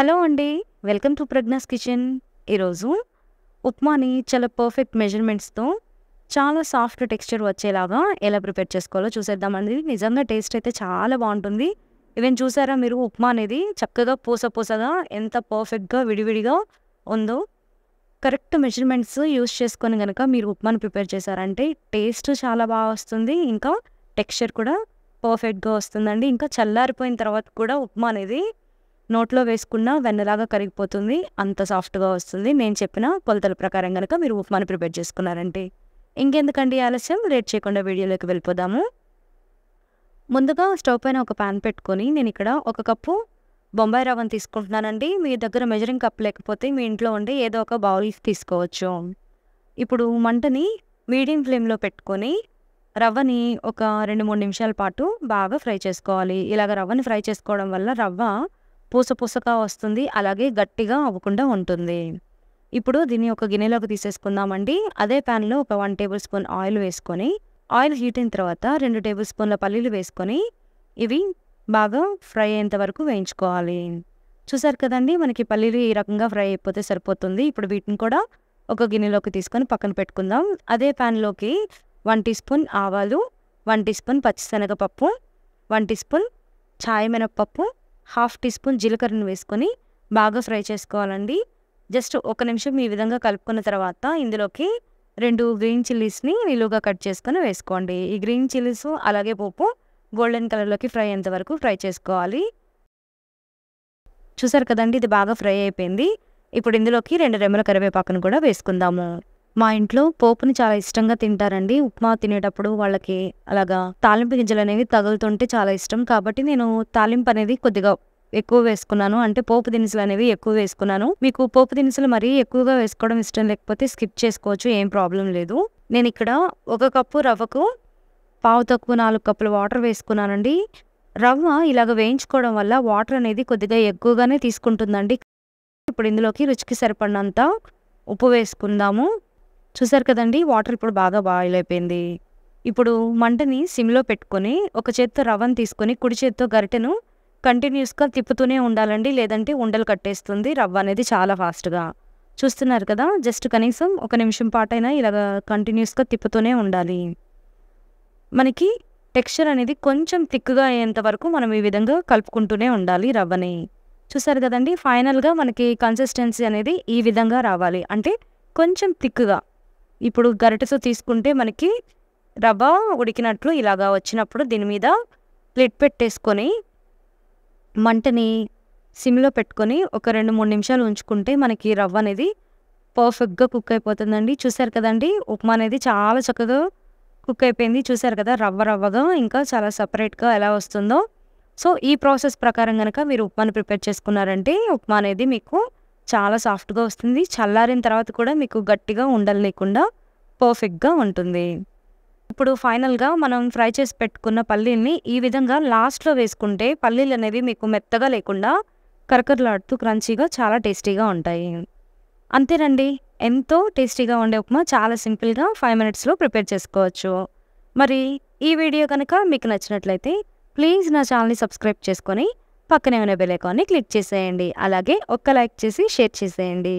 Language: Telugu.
హలో అండి వెల్కమ్ టు ప్రజ్ఞాస్ కిచెన్ ఈరోజు ఉప్మాని చాలా పర్ఫెక్ట్ మెజర్మెంట్స్తో చాలా సాఫ్ట్ టెక్స్చర్ వచ్చేలాగా ఎలా ప్రిపేర్ చేసుకోవాలో చూసేద్దామండి నిజంగా టేస్ట్ అయితే చాలా బాగుంటుంది ఇవన్నీ చూసారా మీరు ఉప్మా అనేది చక్కగా పూస పూసగా ఎంత పర్ఫెక్ట్గా విడివిడిగా ఉందో కరెక్ట్ మెజర్మెంట్స్ యూస్ చేసుకొని కనుక మీరు ఉప్మాని ప్రిపేర్ చేశారంటే టేస్ట్ చాలా బాగా వస్తుంది ఇంకా టెక్స్చర్ కూడా పర్ఫెక్ట్గా వస్తుందండి ఇంకా చల్లారిపోయిన తర్వాత కూడా ఉప్మా అనేది నోట్లో వేసుకున్న వెన్నలాగా కరిగిపోతుంది అంత సాఫ్ట్గా వస్తుంది నేను చెప్పిన కొలతల ప్రకారం కనుక మీరు ఉప్మాను ప్రిపేర్ చేసుకున్నారంటే ఇంకెందుకండి ఆలస్యం రేట్ చేయకుండా వీడియోలోకి వెళ్ళిపోదాము ముందుగా స్టవ్ పైన ఒక ప్యాన్ పెట్టుకొని నేను ఇక్కడ ఒక కప్పు బొంబాయి రవ్వ తీసుకుంటున్నానండి మీ దగ్గర మెజరింగ్ కప్ లేకపోతే మీ ఇంట్లో ఉండి ఏదో ఒక బౌల్ తీసుకోవచ్చు ఇప్పుడు మంటని మీడియం ఫ్లేమ్లో పెట్టుకొని రవ్వని ఒక రెండు మూడు నిమిషాల పాటు బాగా ఫ్రై చేసుకోవాలి ఇలాగ రవ్వని ఫ్రై చేసుకోవడం వల్ల రవ్వ పూసపూసగా వస్తుంది అలాగే గట్టిగా అవ్వకుండా ఉంటుంది ఇప్పుడు దీన్ని ఒక గిన్నెలోకి తీసేసుకుందామండి అదే ప్యాన్లో ఒక వన్ టేబుల్ స్పూన్ ఆయిల్ వేసుకొని ఆయిల్ హీట్ అయిన తర్వాత రెండు టేబుల్ స్పూన్ల పల్లీలు వేసుకొని ఇవి బాగా ఫ్రై అయ్యేంత వరకు వేయించుకోవాలి చూసారు కదండి మనకి పల్లీలు ఈ రకంగా ఫ్రై అయిపోతే సరిపోతుంది ఇప్పుడు వీటిని కూడా ఒక గిన్నెలోకి తీసుకొని పక్కన పెట్టుకుందాం అదే ప్యాన్లోకి వన్ టీ స్పూన్ ఆవాలు వన్ టీ స్పూన్ పచ్చిశనగపప్పు వన్ టీ స్పూన్ ఛాయ్ మినప్పప్పు హాఫ్ టీ స్పూన్ జీలకర్రను వేసుకొని బాగా ఫ్రై చేసుకోవాలండి జస్ట్ ఒక నిమిషం ఈ విధంగా కలుపుకున్న తర్వాత ఇందులోకి రెండు గ్రీన్ చిల్లీస్ని నిలువుగా కట్ చేసుకొని వేసుకోండి ఈ గ్రీన్ చిల్లీస్ అలాగే పోపు గోల్డెన్ కలర్లోకి ఫ్రై అయ్యేంతవరకు ఫ్రై చేసుకోవాలి చూసారు కదండి ఇది బాగా ఫ్రై అయిపోయింది ఇప్పుడు ఇందులోకి రెండు రెమ్మల కరివేపాకును కూడా వేసుకుందాము మా ఇంట్లో పోపుని చాలా ఇష్టంగా తింటారండి ఉప్మా తినేటప్పుడు వాళ్ళకి అలాగా తాలింపు గింజలు అనేవి తగులుతుంటే చాలా ఇష్టం కాబట్టి నేను తాలింపు అనేది కొద్దిగా ఎక్కువ వేసుకున్నాను అంటే పోపు దినుసులు అనేవి ఎక్కువ వేసుకున్నాను మీకు పోపు దినుసులు మరీ ఎక్కువగా వేసుకోవడం ఇష్టం లేకపోతే స్కిప్ చేసుకోవచ్చు ఏం ప్రాబ్లం లేదు నేను ఇక్కడ ఒక కప్పు రవ్వకు పావు తక్కువ నాలుగు కప్పులు వాటర్ వేసుకున్నానండి రవ్వ ఇలాగ వేయించుకోవడం వల్ల వాటర్ అనేది కొద్దిగా ఎక్కువగానే తీసుకుంటుందండి ఇప్పుడు ఇందులోకి రుచికి సరిపడినంత ఉప్పు వేసుకుందాము చూసారు కదండి వాటర్ ఇప్పుడు బాగా బాయిల్ అయిపోయింది ఇప్పుడు మంటని సిమ్లో పెట్టుకొని ఒక చేత్తో రవ్వను తీసుకొని కుడి చేత్తో గరిటెను కంటిన్యూస్గా తిప్పుతూనే ఉండాలండి లేదంటే ఉండలు కట్టేస్తుంది రవ్వ అనేది చాలా ఫాస్ట్గా చూస్తున్నారు కదా జస్ట్ కనీసం ఒక నిమిషం పాటైనా ఇలా కంటిన్యూస్గా తిప్పుతూనే ఉండాలి మనకి టెక్స్చర్ అనేది కొంచెం థిక్గా అయ్యేంత వరకు మనం ఈ విధంగా కలుపుకుంటూనే ఉండాలి రవ్వని చూసారు కదండి ఫైనల్గా మనకి కన్సిస్టెన్సీ అనేది ఈ విధంగా రావాలి అంటే కొంచెం థిక్గా ఇప్పుడు గరిటతో తీసుకుంటే మనకి రవ్వ ఉడికినట్లు ఇలాగా వచ్చినప్పుడు దీని మీద ప్లేట్ పెట్టేసుకొని మంటని సిమ్లో పెట్టుకొని ఒక రెండు మూడు నిమిషాలు ఉంచుకుంటే మనకి రవ్వ అనేది పర్ఫెక్ట్గా కుక్ అయిపోతుందండి చూసారు కదండి ఉప్మా అనేది చాలా చక్కగా కుక్ అయిపోయింది చూసారు కదా రవ్వ రవ్వగా ఇంకా చాలా సపరేట్గా ఎలా వస్తుందో సో ఈ ప్రాసెస్ ప్రకారం కనుక మీరు ఉప్మాని ప్రిపేర్ చేసుకున్నారంటే ఉప్మా అనేది మీకు చాలా సాఫ్ట్గా వస్తుంది చల్లారిన తర్వాత కూడా మీకు గట్టిగా ఉండలు లేకుండా పర్ఫెక్ట్గా ఉంటుంది ఇప్పుడు ఫైనల్గా మనం ఫ్రై చేసి పెట్టుకున్న పల్లీల్ని ఈ విధంగా లాస్ట్లో వేసుకుంటే పల్లీలు అనేవి మీకు మెత్తగా లేకుండా కరకరలాడుతూ క్రంచీగా చాలా టేస్టీగా ఉంటాయి అంతేనండి ఎంతో టేస్టీగా ఉండే ఉప్మా చాలా సింపుల్గా ఫైవ్ మినిట్స్లో ప్రిపేర్ చేసుకోవచ్చు మరి ఈ వీడియో కనుక మీకు నచ్చినట్లయితే ప్లీజ్ నా ఛానల్ని సబ్స్క్రైబ్ చేసుకొని పక్కనే ఉన్న బెల్ ఐకాన్ని క్లిక్ చేసేయండి అలాగే ఒక్క లైక్ చేసి షేర్ చేసేయండి